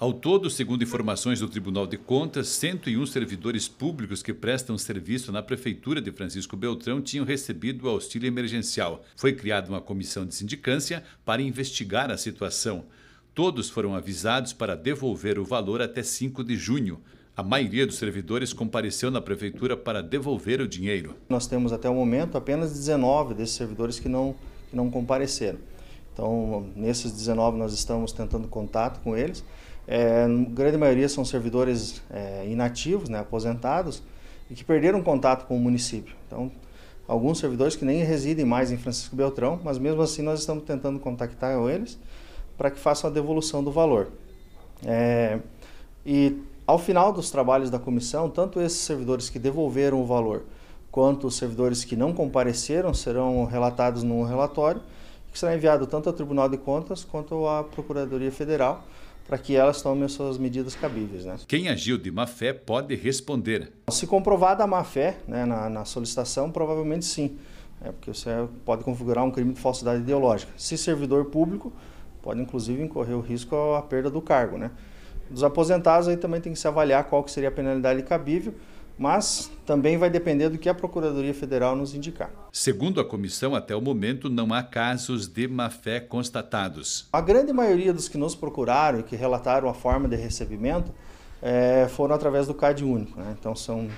Ao todo, segundo informações do Tribunal de Contas, 101 servidores públicos que prestam serviço na Prefeitura de Francisco Beltrão tinham recebido o auxílio emergencial. Foi criada uma comissão de sindicância para investigar a situação. Todos foram avisados para devolver o valor até 5 de junho. A maioria dos servidores compareceu na prefeitura para devolver o dinheiro. Nós temos até o momento apenas 19 desses servidores que não, que não compareceram. Então, nesses 19, nós estamos tentando contato com eles é, grande maioria são servidores é, inativos, né, aposentados, e que perderam contato com o município. Então, alguns servidores que nem residem mais em Francisco Beltrão, mas mesmo assim nós estamos tentando contactar eles para que façam a devolução do valor. É, e ao final dos trabalhos da comissão, tanto esses servidores que devolveram o valor quanto os servidores que não compareceram serão relatados num relatório que será enviado tanto ao Tribunal de Contas quanto à Procuradoria Federal para que elas tomem as suas medidas cabíveis. Né? Quem agiu de má fé pode responder. Se comprovada a má fé né, na, na solicitação, provavelmente sim, é porque você pode configurar um crime de falsidade ideológica. Se servidor público, pode inclusive incorrer o risco à perda do cargo. Né? Dos aposentados aí também tem que se avaliar qual que seria a penalidade cabível, mas também vai depender do que a Procuradoria Federal nos indicar. Segundo a comissão, até o momento não há casos de má-fé constatados. A grande maioria dos que nos procuraram e que relataram a forma de recebimento é, foram através do CAD único. Né? Então são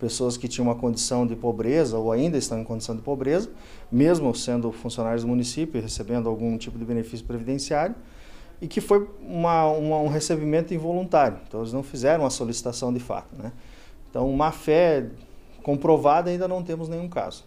pessoas que tinham uma condição de pobreza ou ainda estão em condição de pobreza, mesmo sendo funcionários do município e recebendo algum tipo de benefício previdenciário, e que foi uma, uma, um recebimento involuntário. Então eles não fizeram a solicitação de fato. Né? Então, má fé comprovada ainda não temos nenhum caso.